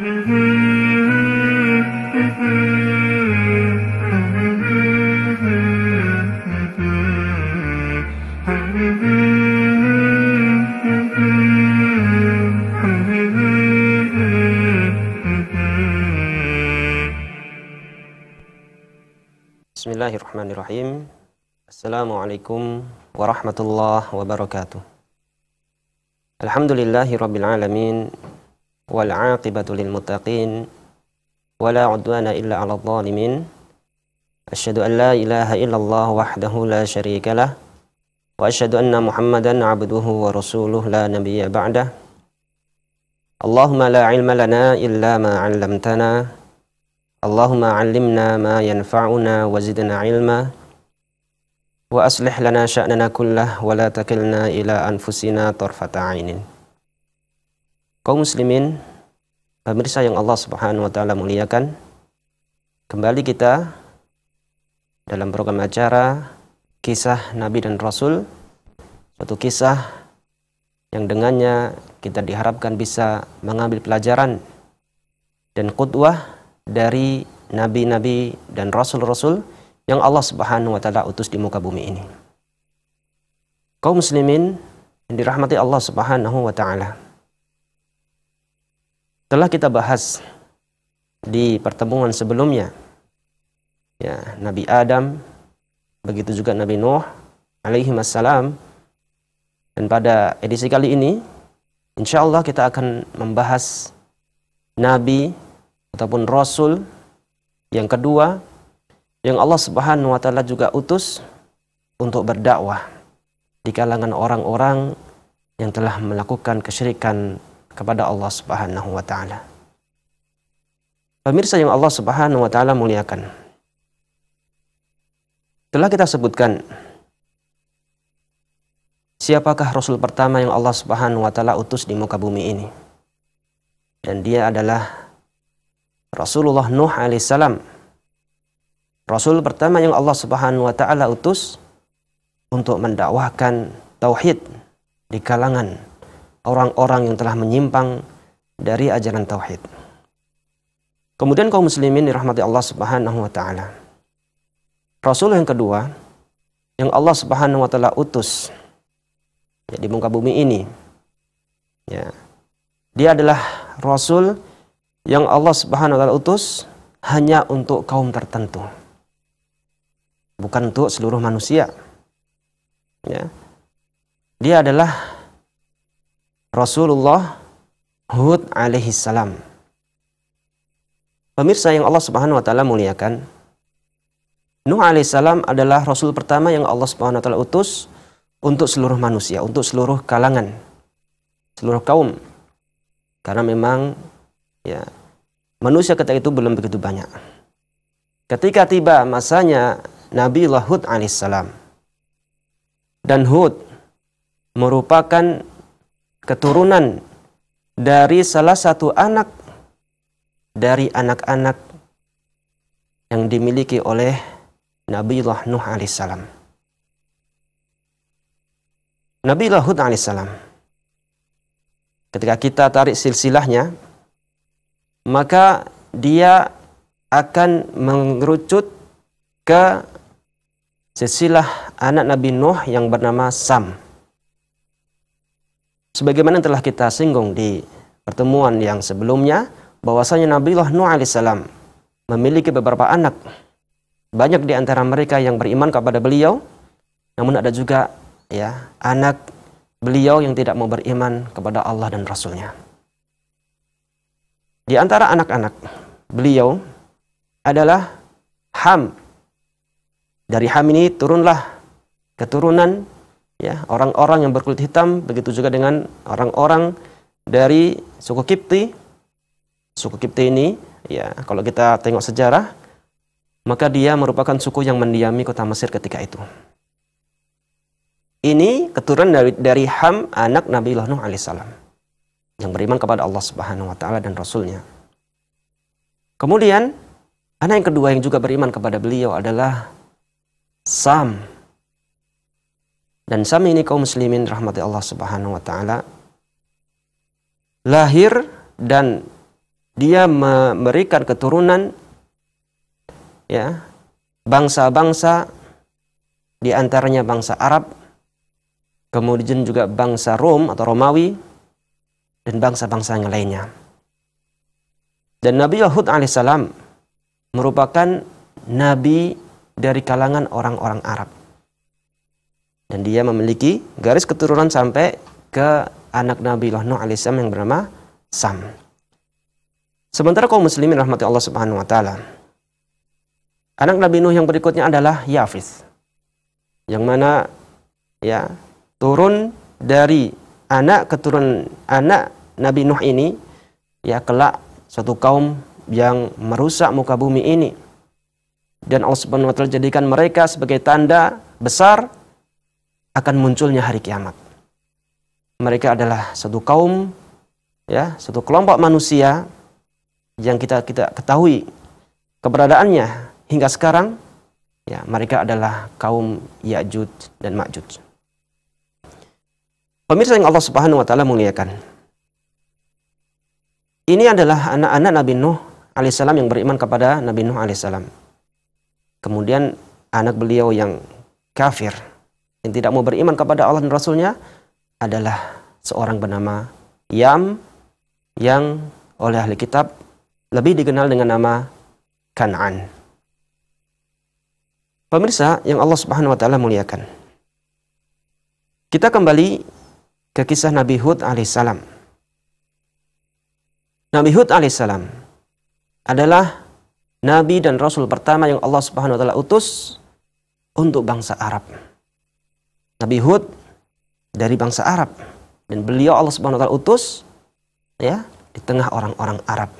بسم الله الرحمن الرحيم السلام عليكم ورحمة الله وبركاته الحمد لله رب العالمين والعاقبة للمتقين ولا عدوان إلا على الظالمين أشهد أن لا إله إلا الله وحده لا شريك له وأشهد أن محمدا عبده ورسوله لا نبي بعده اللهم لا علم لنا إلا ما علمتنا اللهم علمنا ما ينفعنا وزدنا علما وأصلح لنا شأننا كله ولا تكلنا إلى أنفسنا طرفة عين Kaum muslimin, pemirsa yang Allah Subhanahu wa taala muliakan, kembali kita dalam program acara Kisah Nabi dan Rasul, suatu kisah yang dengannya kita diharapkan bisa mengambil pelajaran dan qudwah dari nabi-nabi dan rasul-rasul yang Allah Subhanahu wa taala utus di muka bumi ini. Kaum muslimin yang dirahmati Allah Subhanahu wa taala telah kita bahas di pertemuan sebelumnya. Ya, Nabi Adam, begitu juga Nabi Nuh alaihi wassalam. Dan pada edisi kali ini, insya Allah kita akan membahas Nabi ataupun Rasul yang kedua yang Allah Subhanahu wa taala juga utus untuk berdakwah di kalangan orang-orang yang telah melakukan kesyirikan kepada Allah Subhanahu wa taala. Pemirsa yang Allah Subhanahu wa taala muliakan. Telah kita sebutkan siapakah rasul pertama yang Allah Subhanahu wa taala utus di muka bumi ini? Dan dia adalah Rasulullah Nuh alaihissalam. Rasul pertama yang Allah Subhanahu wa taala utus untuk mendakwahkan tauhid di kalangan orang-orang yang telah menyimpang dari ajaran tauhid. Kemudian kaum muslimin dirahmati Allah Subhanahu wa taala. Rasul yang kedua yang Allah Subhanahu wa taala utus ya, di muka bumi ini. Ya. Dia adalah rasul yang Allah Subhanahu wa taala utus hanya untuk kaum tertentu. Bukan untuk seluruh manusia. Ya. Dia adalah Rasulullah Hud alaihi salam. Pemirsa yang Allah Subhanahu wa taala muliakan, Nuh alaihi salam adalah rasul pertama yang Allah Subhanahu wa taala utus untuk seluruh manusia, untuk seluruh kalangan, seluruh kaum. Karena memang ya manusia ketika itu belum begitu banyak. Ketika tiba masanya Nabi Hud alaihissalam dan Hud merupakan keturunan dari salah satu anak dari anak-anak yang dimiliki oleh Nabi Nuh alaihissalam. Nabi Hud alaihissalam. Ketika kita tarik silsilahnya, maka dia akan mengerucut ke silsilah anak Nabi Nuh yang bernama Sam. Sebagaimana telah kita singgung di pertemuan yang sebelumnya, bahwasanya Nabiullah Nuh alaihissalam memiliki beberapa anak. Banyak di antara mereka yang beriman kepada beliau, namun ada juga ya anak beliau yang tidak mau beriman kepada Allah dan Rasulnya. Di antara anak-anak beliau adalah Ham. Dari Ham ini turunlah keturunan ya orang-orang yang berkulit hitam begitu juga dengan orang-orang dari suku Kipti suku Kipti ini ya kalau kita tengok sejarah maka dia merupakan suku yang mendiami kota Mesir ketika itu ini keturunan dari, dari Ham anak Nabi Nuh alaihissalam yang beriman kepada Allah Subhanahu wa taala dan rasulnya kemudian anak yang kedua yang juga beriman kepada beliau adalah Sam dan sama ini kaum muslimin rahmati Allah Subhanahu wa taala lahir dan dia memberikan keturunan ya bangsa-bangsa di antaranya bangsa Arab kemudian juga bangsa Rom atau Romawi dan bangsa-bangsa yang lainnya. Dan Nabi Yahud alaihissalam merupakan nabi dari kalangan orang-orang Arab dan dia memiliki garis keturunan sampai ke anak Nabi Nuh alaihissalam yang bernama Sam. Sementara kaum muslimin rahmati Allah subhanahu wa ta'ala. Anak Nabi Nuh yang berikutnya adalah Yafis. Yang mana ya turun dari anak keturunan anak Nabi Nuh ini ya kelak suatu kaum yang merusak muka bumi ini. Dan Allah subhanahu wa ta'ala jadikan mereka sebagai tanda besar akan munculnya hari kiamat. Mereka adalah satu kaum ya, satu kelompok manusia yang kita kita ketahui keberadaannya hingga sekarang ya, mereka adalah kaum Ya'jud dan Ma'jud. Pemirsa yang Allah Subhanahu wa taala muliakan. Ini adalah anak-anak Nabi Nuh alaihissalam yang beriman kepada Nabi Nuh alaihissalam. Kemudian anak beliau yang kafir yang tidak mau beriman kepada Allah dan Rasulnya adalah seorang bernama Yam yang oleh ahli kitab lebih dikenal dengan nama Kan'an. Pemirsa yang Allah Subhanahu wa taala muliakan. Kita kembali ke kisah Nabi Hud alaihissalam. Nabi Hud alaihissalam adalah nabi dan rasul pertama yang Allah Subhanahu wa taala utus untuk bangsa Arab. Nabi Hud dari bangsa Arab dan beliau Allah Subhanahu wa taala utus ya di tengah orang-orang Arab.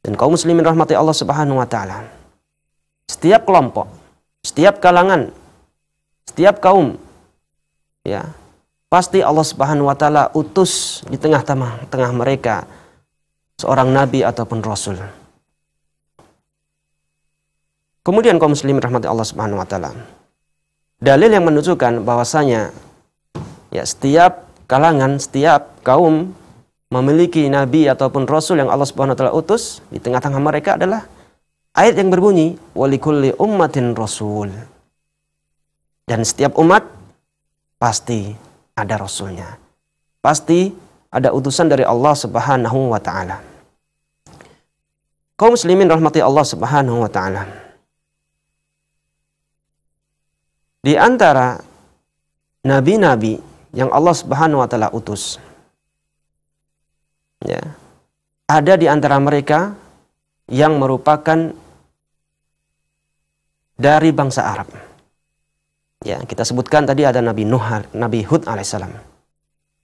Dan kaum muslimin rahmati Allah Subhanahu wa taala. Setiap kelompok, setiap kalangan, setiap kaum ya, pasti Allah Subhanahu wa taala utus di tengah-tengah tengah mereka seorang nabi ataupun rasul. Kemudian kaum muslimin rahmati Allah Subhanahu wa taala dalil yang menunjukkan bahwasanya ya setiap kalangan, setiap kaum memiliki nabi ataupun rasul yang Allah Subhanahu wa taala utus di tengah-tengah mereka adalah ayat yang berbunyi walikulli ummatin rasul. Dan setiap umat pasti ada rasulnya. Pasti ada utusan dari Allah Subhanahu wa taala. Kaum muslimin rahmati Allah Subhanahu wa taala. di antara nabi-nabi yang Allah Subhanahu wa taala utus. Ya. Ada di antara mereka yang merupakan dari bangsa Arab. Ya, kita sebutkan tadi ada Nabi Nuh, Nabi Hud alaihissalam.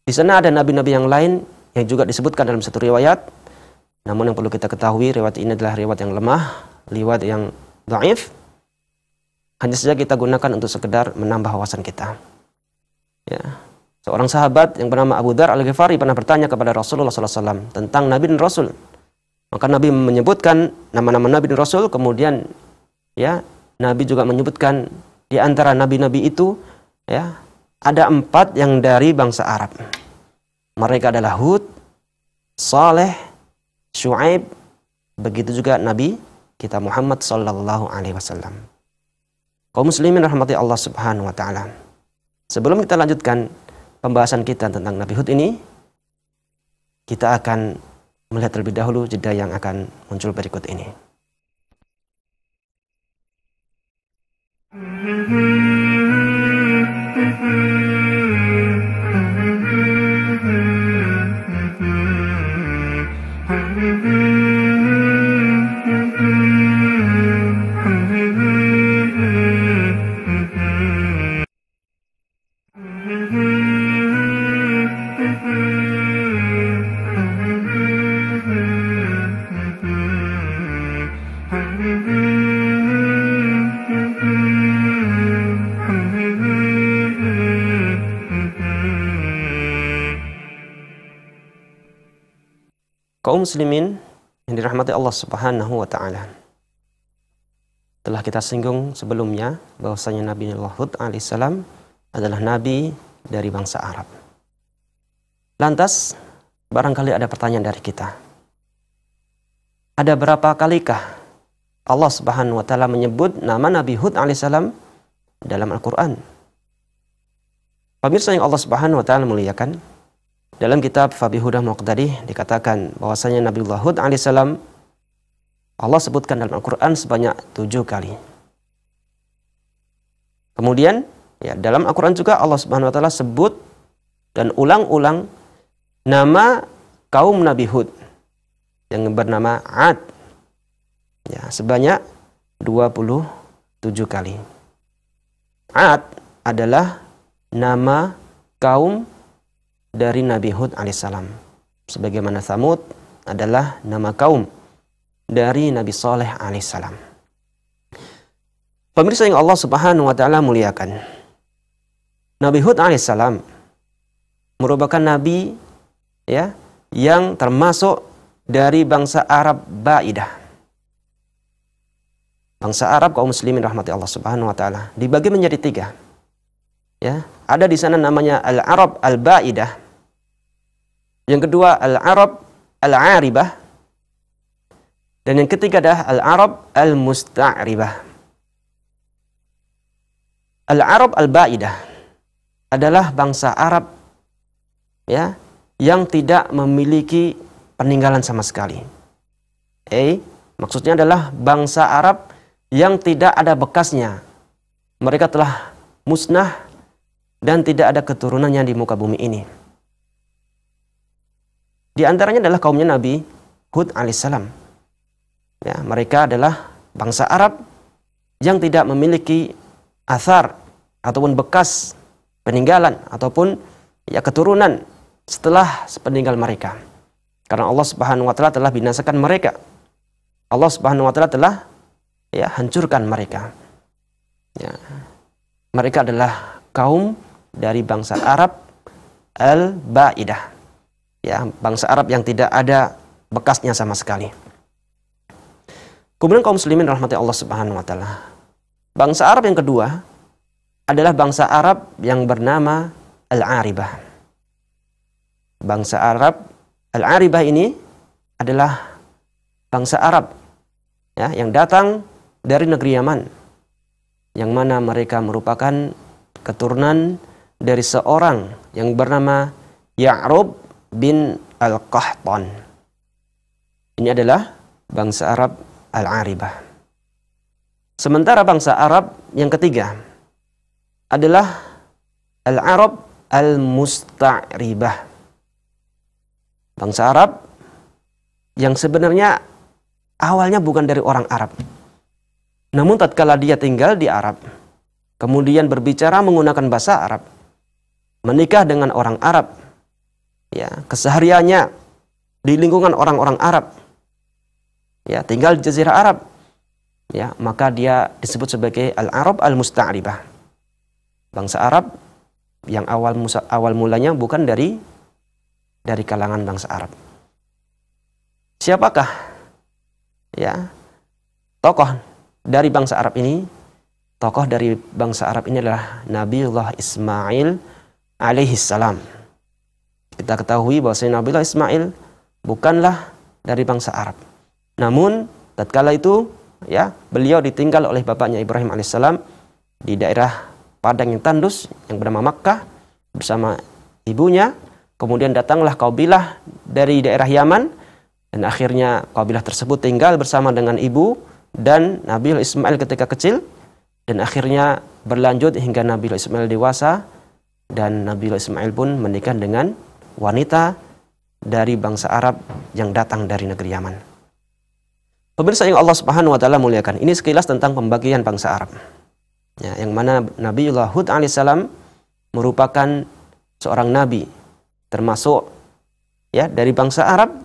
Di sana ada nabi-nabi yang lain yang juga disebutkan dalam satu riwayat. Namun yang perlu kita ketahui riwayat ini adalah riwayat yang lemah, riwayat yang dhaif hanya saja kita gunakan untuk sekedar menambah wawasan kita. Ya. Seorang sahabat yang bernama Abu Dar Al-Ghifari pernah bertanya kepada Rasulullah SAW tentang Nabi dan Rasul. Maka Nabi menyebutkan nama-nama Nabi dan Rasul, kemudian ya Nabi juga menyebutkan di antara nabi-nabi itu ya ada empat yang dari bangsa Arab. Mereka adalah Hud, Saleh, Shu'aib, begitu juga Nabi kita Muhammad Sallallahu Alaihi Wasallam. Kaum muslimin rahmati Allah Subhanahu wa taala. Sebelum kita lanjutkan pembahasan kita tentang Nabi Hud ini, kita akan melihat terlebih dahulu jeda yang akan muncul berikut ini. Mm-hmm. Kaum muslimin yang dirahmati Allah Subhanahu wa taala. Telah kita singgung sebelumnya bahwasanya Nabi Hud alaihissalam adalah nabi dari bangsa Arab. Lantas barangkali ada pertanyaan dari kita. Ada berapa kalikah Allah Subhanahu wa taala menyebut nama Nabi Hud alaihissalam dalam Al-Qur'an? Pemirsa yang Allah Subhanahu wa taala muliakan, dalam kitab Fabi Hudah Muqtadi dikatakan bahwasanya Nabi Hud alaihissalam Allah sebutkan dalam Al-Quran sebanyak tujuh kali. Kemudian ya dalam Al-Quran juga Allah Subhanahu Wa Taala sebut dan ulang-ulang nama kaum Nabi Hud yang bernama Ad ya sebanyak 27 kali. Ad adalah nama kaum dari Nabi Hud alaihissalam. Sebagaimana Samud adalah nama kaum dari Nabi Saleh alaihissalam. Pemirsa yang Allah subhanahu wa ta'ala muliakan. Nabi Hud alaihissalam merupakan nabi ya yang termasuk dari bangsa Arab Ba'idah. Bangsa Arab kaum muslimin rahmati Allah subhanahu wa ta'ala dibagi menjadi tiga. Ya, ada di sana namanya Al-Arab Al-Ba'idah yang kedua al-Arab al-Aribah. Dan yang ketiga adalah al-Arab al-Musta'ribah. Al-Arab al-Ba'idah adalah bangsa Arab ya yang tidak memiliki peninggalan sama sekali. Eh, maksudnya adalah bangsa Arab yang tidak ada bekasnya. Mereka telah musnah dan tidak ada keturunannya di muka bumi ini. Di antaranya adalah kaumnya Nabi Hud alaihissalam. Ya, mereka adalah bangsa Arab yang tidak memiliki asar ataupun bekas peninggalan ataupun ya keturunan setelah sepeninggal mereka. Karena Allah Subhanahu wa taala telah binasakan mereka. Allah Subhanahu wa taala telah ya hancurkan mereka. Ya. Mereka adalah kaum dari bangsa Arab Al-Ba'idah ya bangsa Arab yang tidak ada bekasnya sama sekali. Kemudian kaum muslimin rahmati Allah Subhanahu wa taala. Bangsa Arab yang kedua adalah bangsa Arab yang bernama Al-Aribah. Bangsa Arab Al-Aribah ini adalah bangsa Arab ya, yang datang dari negeri Yaman yang mana mereka merupakan keturunan dari seorang yang bernama Ya'rub bin Al-Qahtan. Ini adalah bangsa Arab Al-Aribah. Sementara bangsa Arab yang ketiga adalah Al-Arab Al-Musta'ribah. Bangsa Arab yang sebenarnya awalnya bukan dari orang Arab. Namun tatkala dia tinggal di Arab, kemudian berbicara menggunakan bahasa Arab, menikah dengan orang Arab, ya kesehariannya di lingkungan orang-orang Arab ya tinggal di jazirah Arab ya maka dia disebut sebagai al Arab al Musta'ribah bangsa Arab yang awal musa, awal mulanya bukan dari dari kalangan bangsa Arab siapakah ya tokoh dari bangsa Arab ini tokoh dari bangsa Arab ini adalah Nabiullah Ismail alaihi salam kita ketahui bahwa Sayyidina Abdullah Ismail bukanlah dari bangsa Arab. Namun tatkala itu ya beliau ditinggal oleh bapaknya Ibrahim alaihissalam di daerah padang yang tandus yang bernama Makkah bersama ibunya. Kemudian datanglah kabilah dari daerah Yaman dan akhirnya kabilah tersebut tinggal bersama dengan ibu dan Nabi Ismail ketika kecil dan akhirnya berlanjut hingga Nabi Ismail dewasa dan Nabi Ismail pun menikah dengan wanita dari bangsa Arab yang datang dari negeri Yaman. Pemirsa yang Allah Subhanahu wa taala muliakan, ini sekilas tentang pembagian bangsa Arab. Ya, yang mana Nabiullah Hud alaihissalam merupakan seorang nabi termasuk ya dari bangsa Arab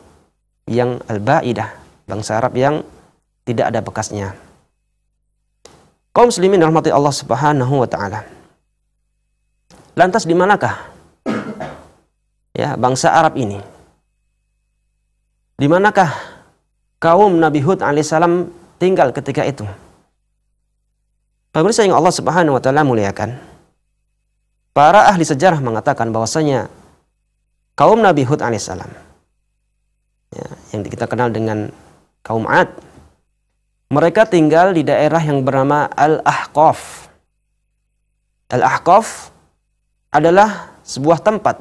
yang al-baidah, bangsa Arab yang tidak ada bekasnya. Kaum muslimin rahmati Allah Subhanahu wa taala. Lantas di manakah ya bangsa Arab ini. Di manakah kaum Nabi Hud alaihissalam tinggal ketika itu? Pemirsa yang Allah Subhanahu wa taala muliakan. Para ahli sejarah mengatakan bahwasanya kaum Nabi Hud alaihissalam ya, yang kita kenal dengan kaum Ad mereka tinggal di daerah yang bernama Al-Ahqaf. Al-Ahqaf adalah sebuah tempat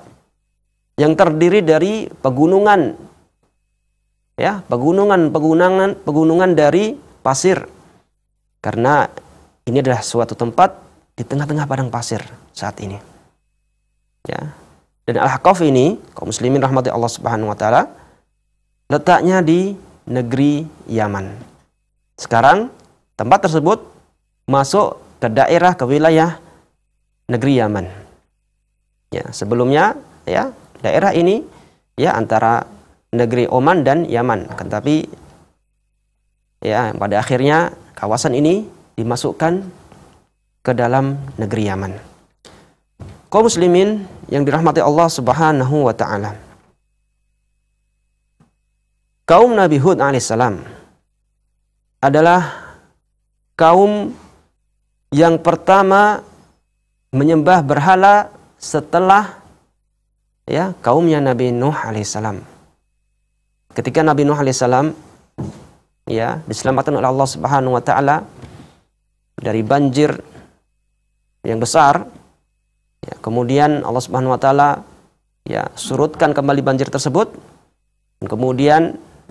yang terdiri dari pegunungan ya pegunungan pegunungan pegunungan dari pasir karena ini adalah suatu tempat di tengah-tengah padang pasir saat ini ya dan Al-Haqqaf ini kaum muslimin rahmati Allah Subhanahu wa taala letaknya di negeri Yaman sekarang tempat tersebut masuk ke daerah ke wilayah negeri Yaman ya sebelumnya ya daerah ini ya antara negeri Oman dan Yaman. Tetapi ya pada akhirnya kawasan ini dimasukkan ke dalam negeri Yaman. Kaum muslimin yang dirahmati Allah Subhanahu wa taala. Kaum Nabi Hud alaihissalam adalah kaum yang pertama menyembah berhala setelah ya kaumnya Nabi Nuh alaihissalam. Ketika Nabi Nuh alaihissalam ya diselamatkan oleh Allah Subhanahu wa taala dari banjir yang besar ya, kemudian Allah Subhanahu wa taala ya surutkan kembali banjir tersebut dan kemudian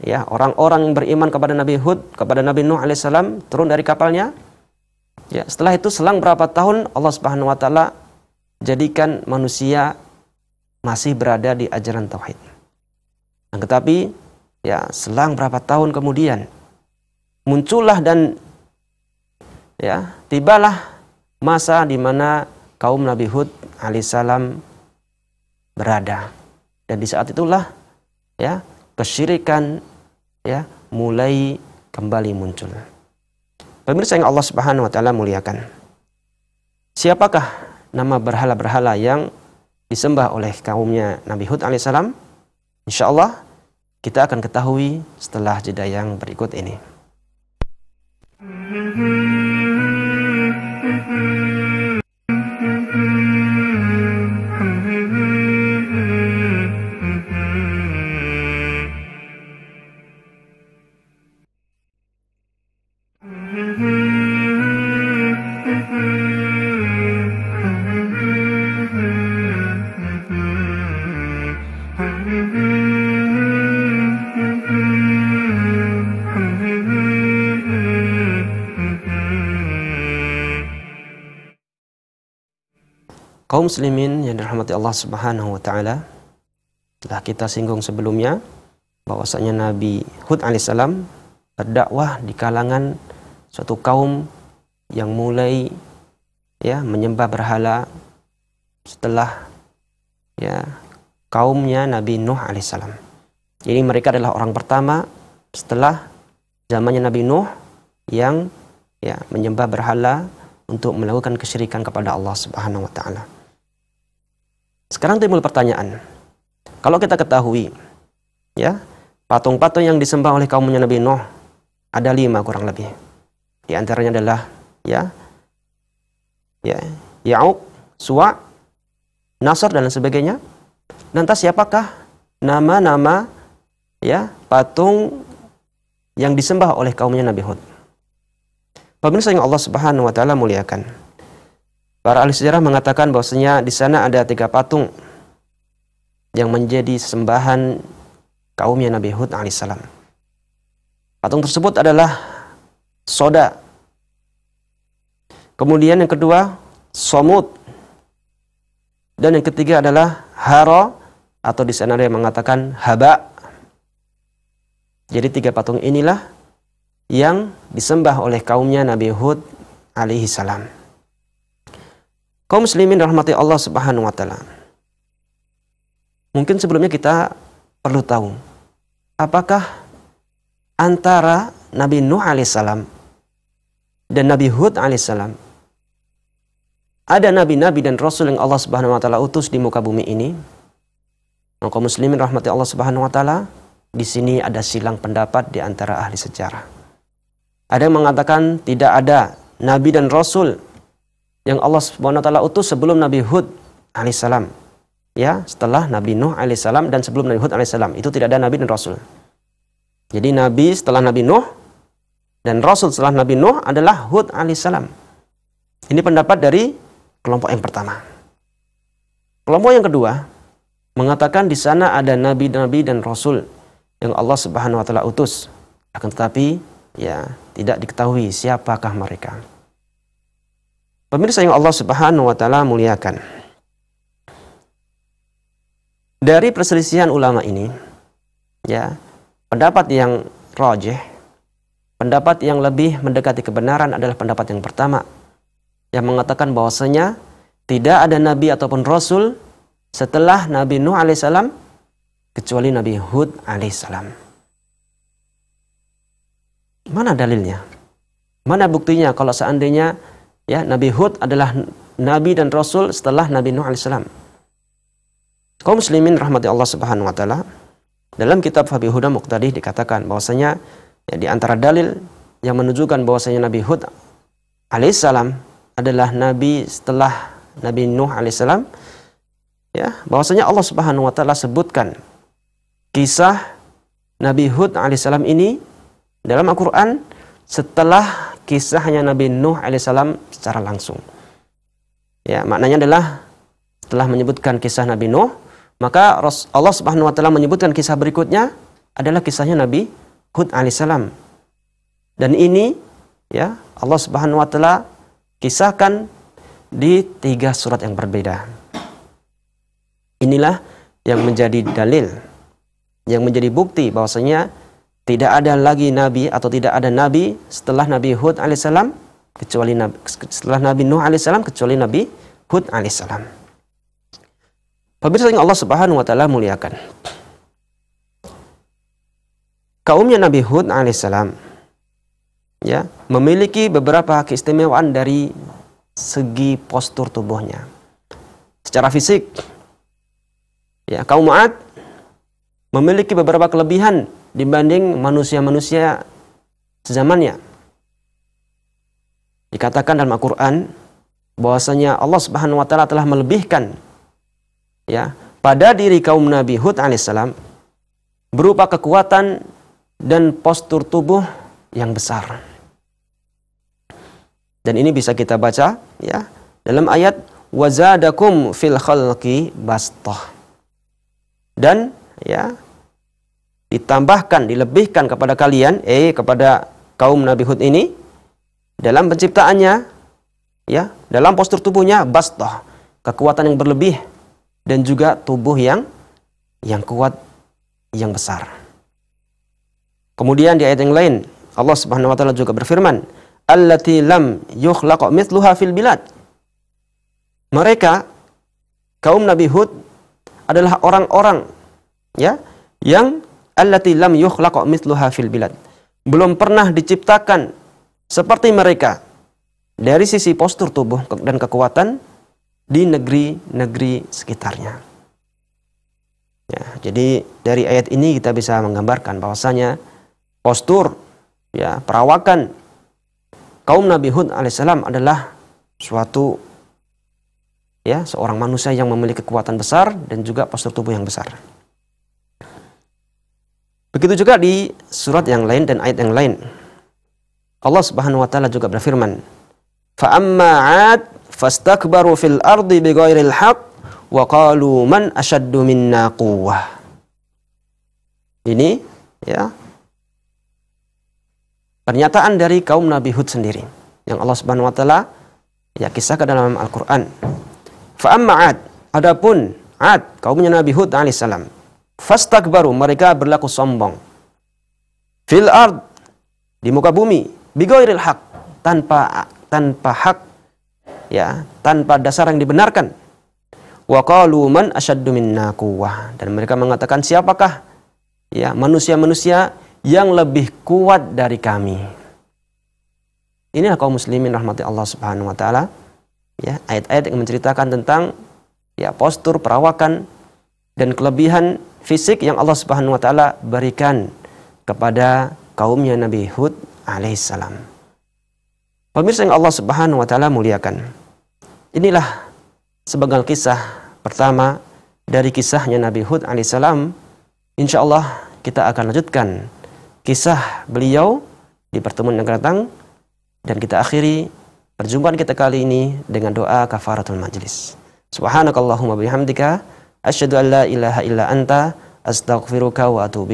ya orang-orang yang beriman kepada Nabi Hud kepada Nabi Nuh alaihissalam turun dari kapalnya ya setelah itu selang berapa tahun Allah Subhanahu wa taala jadikan manusia masih berada di ajaran tauhid. Nah, tetapi ya selang berapa tahun kemudian muncullah dan ya tibalah masa di mana kaum Nabi Hud alaihissalam berada dan di saat itulah ya kesyirikan ya mulai kembali muncul. Pemirsa yang Allah Subhanahu wa taala muliakan. Siapakah nama berhala-berhala yang disembah oleh kaumnya Nabi Hud alaihissalam. Insya Allah kita akan ketahui setelah jeda yang berikut ini. Mm-hmm. muslimin yang dirahmati Allah Subhanahu wa taala, telah kita singgung sebelumnya bahwasanya Nabi Hud alaihissalam berdakwah di kalangan suatu kaum yang mulai ya menyembah berhala setelah ya kaumnya Nabi Nuh alaihissalam. Jadi mereka adalah orang pertama setelah zamannya Nabi Nuh yang ya menyembah berhala untuk melakukan kesyirikan kepada Allah Subhanahu wa taala. Sekarang timbul pertanyaan. Kalau kita ketahui, ya, patung-patung yang disembah oleh kaumnya Nabi Nuh ada lima kurang lebih. Di antaranya adalah ya, ya, Ya'uq, Suwa, Nasr dan sebagainya. Lantas siapakah nama-nama ya patung yang disembah oleh kaumnya Nabi Hud? Pemirsa yang Allah Subhanahu wa taala muliakan. Para ahli sejarah mengatakan bahwasanya di sana ada tiga patung yang menjadi sembahan kaumnya Nabi Hud alaihissalam. Patung tersebut adalah soda. Kemudian yang kedua, somut. Dan yang ketiga adalah haro atau di sana ada yang mengatakan haba. Jadi tiga patung inilah yang disembah oleh kaumnya Nabi Hud alaihissalam. Kaum muslimin rahmati Allah Subhanahu wa taala. Mungkin sebelumnya kita perlu tahu apakah antara Nabi Nuh alaihissalam dan Nabi Hud alaihissalam ada nabi-nabi dan rasul yang Allah Subhanahu wa taala utus di muka bumi ini. Maka nah, muslimin rahmati Allah Subhanahu wa taala, di sini ada silang pendapat di antara ahli sejarah. Ada yang mengatakan tidak ada nabi dan rasul yang Allah Subhanahu wa taala utus sebelum Nabi Hud alaihissalam. Ya, setelah Nabi Nuh alaihissalam dan sebelum Nabi Hud alaihissalam itu tidak ada nabi dan rasul. Jadi nabi setelah Nabi Nuh dan rasul setelah Nabi Nuh adalah Hud alaihissalam. Ini pendapat dari kelompok yang pertama. Kelompok yang kedua mengatakan di sana ada nabi-nabi dan rasul yang Allah Subhanahu wa taala utus. Akan tetapi ya tidak diketahui siapakah mereka. Pemirsa yang Allah Subhanahu wa taala muliakan. Dari perselisihan ulama ini, ya, pendapat yang rajih, pendapat yang lebih mendekati kebenaran adalah pendapat yang pertama yang mengatakan bahwasanya tidak ada nabi ataupun rasul setelah Nabi Nuh alaihissalam kecuali Nabi Hud alaihissalam. Mana dalilnya? Mana buktinya kalau seandainya ya Nabi Hud adalah nabi dan rasul setelah Nabi Nuh alaihissalam. Kaum muslimin rahmati Allah Subhanahu wa taala, dalam kitab Fabi Huda Muqtadi dikatakan bahwasanya ya, di antara dalil yang menunjukkan bahwasanya Nabi Hud alaihissalam adalah nabi setelah Nabi Nuh alaihissalam ya bahwasanya Allah Subhanahu wa taala sebutkan kisah Nabi Hud alaihissalam ini dalam Al-Qur'an setelah kisahnya Nabi Nuh alaihissalam secara langsung. Ya, maknanya adalah setelah menyebutkan kisah Nabi Nuh, maka Allah Subhanahu wa taala menyebutkan kisah berikutnya adalah kisahnya Nabi Hud alaihissalam. Dan ini ya Allah Subhanahu wa taala kisahkan di tiga surat yang berbeda. Inilah yang menjadi dalil yang menjadi bukti bahwasanya tidak ada lagi nabi atau tidak ada nabi setelah Nabi Hud alaihissalam kecuali Nabi, setelah Nabi Nuh alaihissalam kecuali Nabi Hud alaihissalam. Pemirsa yang Allah Subhanahu wa taala muliakan. Kaumnya Nabi Hud alaihissalam ya, memiliki beberapa keistimewaan dari segi postur tubuhnya. Secara fisik ya, kaum Ad memiliki beberapa kelebihan dibanding manusia-manusia sezamannya. Dikatakan dalam Al-Qur'an bahwasanya Allah Subhanahu wa taala telah melebihkan ya pada diri kaum Nabi Hud alaihissalam berupa kekuatan dan postur tubuh yang besar. Dan ini bisa kita baca ya dalam ayat wazadakum fil khalqi bastah. Dan ya ditambahkan dilebihkan kepada kalian eh kepada kaum Nabi Hud ini dalam penciptaannya ya dalam postur tubuhnya bastah kekuatan yang berlebih dan juga tubuh yang yang kuat yang besar kemudian di ayat yang lain Allah Subhanahu wa taala juga berfirman allati lam yukhlaq mithluha fil bilad mereka kaum Nabi Hud adalah orang-orang ya yang allati lam yukhlaq mithluha fil bilad belum pernah diciptakan seperti mereka dari sisi postur tubuh dan kekuatan di negeri-negeri sekitarnya. Ya, jadi dari ayat ini kita bisa menggambarkan bahwasanya postur ya perawakan kaum Nabi Hud alaihissalam adalah suatu ya seorang manusia yang memiliki kekuatan besar dan juga postur tubuh yang besar. Begitu juga di surat yang lain dan ayat yang lain. Allah Subhanahu wa taala juga berfirman, "Fa amma 'ad fastakbaru fil ardi bighairil haqq wa qalu man ashaddu minna quwwah." Ini ya pernyataan dari kaum Nabi Hud sendiri yang Allah Subhanahu wa taala ya kisahkan dalam Al-Qur'an. Fa amma 'ad, adapun 'ad kaumnya Nabi Hud alaihi salam, fastakbaru mereka berlaku sombong. Fil ard di muka bumi bigoiril hak tanpa tanpa hak ya tanpa dasar yang dibenarkan wa qalu man asyaddu dan mereka mengatakan siapakah ya manusia-manusia yang lebih kuat dari kami inilah kaum muslimin rahmati Allah Subhanahu wa taala ya ayat-ayat yang menceritakan tentang ya postur perawakan dan kelebihan fisik yang Allah Subhanahu wa taala berikan kepada kaumnya Nabi Hud alaihissalam. Pemirsa yang Allah Subhanahu wa taala muliakan. Inilah sebagian kisah pertama dari kisahnya Nabi Hud alaihissalam. Insya Allah kita akan lanjutkan kisah beliau di pertemuan yang akan datang dan kita akhiri perjumpaan kita kali ini dengan doa kafaratul majlis. Subhanakallahumma bihamdika Asyadu an la ilaha illa anta astaghfiruka wa atubu